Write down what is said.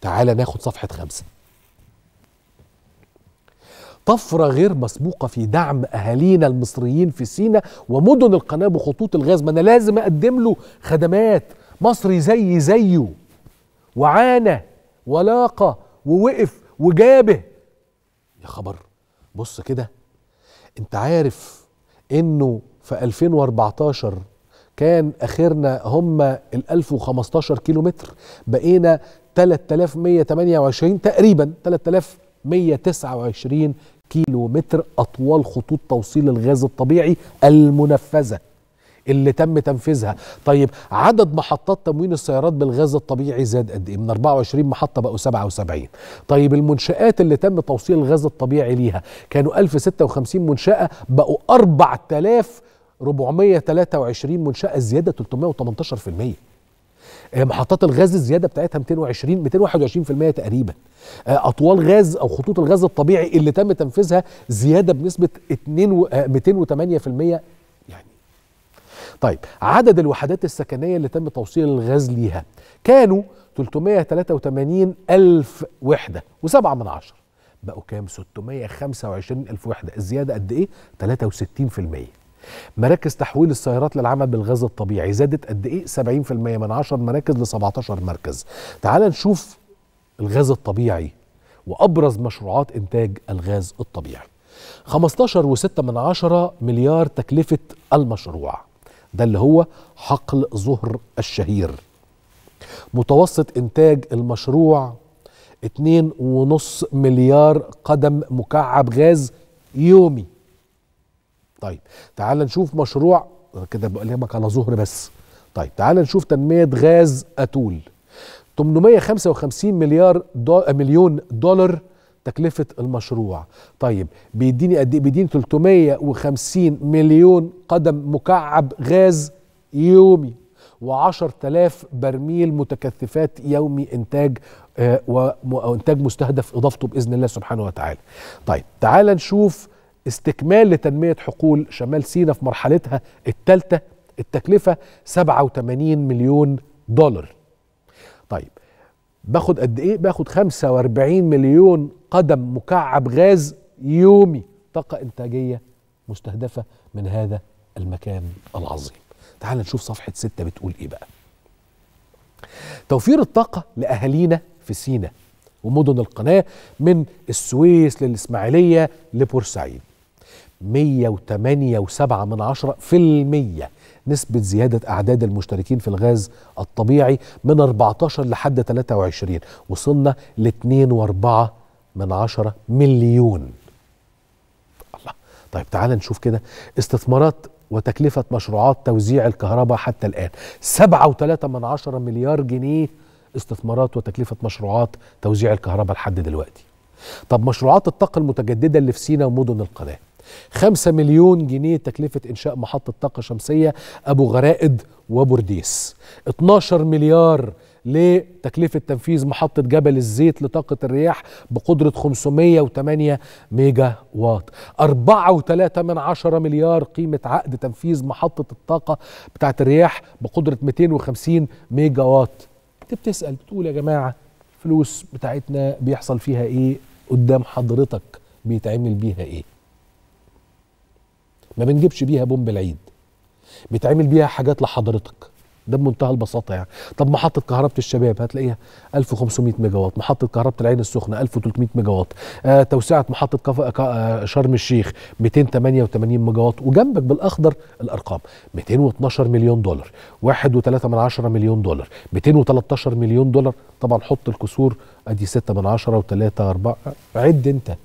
تعالى ناخد صفحة خمسة طفرة غير مسبوقة في دعم أهالينا المصريين في سينا ومدن القناة بخطوط الغاز ما أنا لازم أقدم له خدمات مصري زي زيه وعانى ولاقى ووقف وجابه يا خبر بص كده انت عارف انه في 2014 كان اخرنا هم ال 1015 كيلو متر بقينا 3128 تقريبا 3129 كيلو متر اطوال خطوط توصيل الغاز الطبيعي المنفذه اللي تم تنفيذها طيب عدد محطات تموين السيارات بالغاز الطبيعي زاد قد ايه من 24 محطه بقوا 77 طيب المنشآت اللي تم توصيل الغاز الطبيعي ليها كانوا 1056 منشأة بقوا 4000 423 منشأة زيادة 318% آه، محطات الغاز الزيادة بتاعتها 220 221% تقريبا آه، أطوال غاز أو خطوط الغاز الطبيعي اللي تم تنفيذها زيادة بنسبة 200 208% آه، يعني. طيب عدد الوحدات السكنية اللي تم توصيل الغاز ليها كانوا 383 ألف وحدة وسبعة من عشر بقوا كام 625 ألف وحدة الزيادة قد إيه 63% مراكز تحويل السيارات للعمل بالغاز الطبيعي زادت قد ايه 70% من 10 مراكز ل 17 مركز تعال نشوف الغاز الطبيعي وابرز مشروعات انتاج الغاز الطبيعي 15.6 من 10 مليار تكلفة المشروع ده اللي هو حقل ظهر الشهير متوسط إنتاج المشروع 2.5 مليار قدم مكعب غاز يومي طيب تعال نشوف مشروع كده بقلمك على ظهر بس طيب تعال نشوف تنمية غاز أتول 855 مليار دو... مليون دولار تكلفة المشروع طيب بيديني قد ايه بيديني 350 مليون قدم مكعب غاز يومي و10000 برميل متكثفات يومي انتاج آه وانتاج مستهدف اضافته باذن الله سبحانه وتعالى. طيب تعال نشوف استكمال لتنمية حقول شمال سيناء في مرحلتها الثالثة التكلفة 87 مليون دولار طيب باخد قد ايه باخد 45 مليون قدم مكعب غاز يومي طاقة إنتاجية مستهدفة من هذا المكان العظيم تعال نشوف صفحة ستة بتقول ايه بقى توفير الطاقة لأهالينا في سينا ومدن القناة من السويس للإسماعيلية لبورسعيد 108.7 من عشرة في المية نسبة زيادة أعداد المشتركين في الغاز الطبيعي من 14 لحد 23 وصلنا ل 2.4 من عشرة مليون الله طيب تعال نشوف كده استثمارات وتكلفة مشروعات توزيع الكهرباء حتى الآن 7.3 من عشرة مليار جنيه استثمارات وتكلفة مشروعات توزيع الكهرباء لحد دلوقتي طب مشروعات الطاقة المتجددة اللي في سينا ومدن القناة 5 مليون جنيه تكلفة إنشاء محطة طاقة شمسية أبو غرائد وبورديس 12 مليار لتكلفة تنفيذ محطة جبل الزيت لطاقة الرياح بقدرة 508 ميجا وات 4.3 من عشرة مليار قيمة عقد تنفيذ محطة الطاقة بتاعة الرياح بقدرة 250 ميجا وات انت بتسأل بتقول يا جماعة الفلوس بتاعتنا بيحصل فيها ايه قدام حضرتك بيتعمل بيها ايه ما بنجيبش بيها بومب العيد بيتعمل بيها حاجات لحضرتك ده بمنتهى البساطه يعني طب محطه كهربه الشباب هتلاقيها 1500 ميجا واط محطه كهربه العين السخنه 1300 ميجا واط آه توسعه محطه كف... آه شرم الشيخ 288 ميجا واط وجنبك بالاخضر الارقام 212 مليون دولار 1.3 مليون دولار 213 مليون دولار طبعا حط الكسور ادي 6 من 10 و3 4 عد انت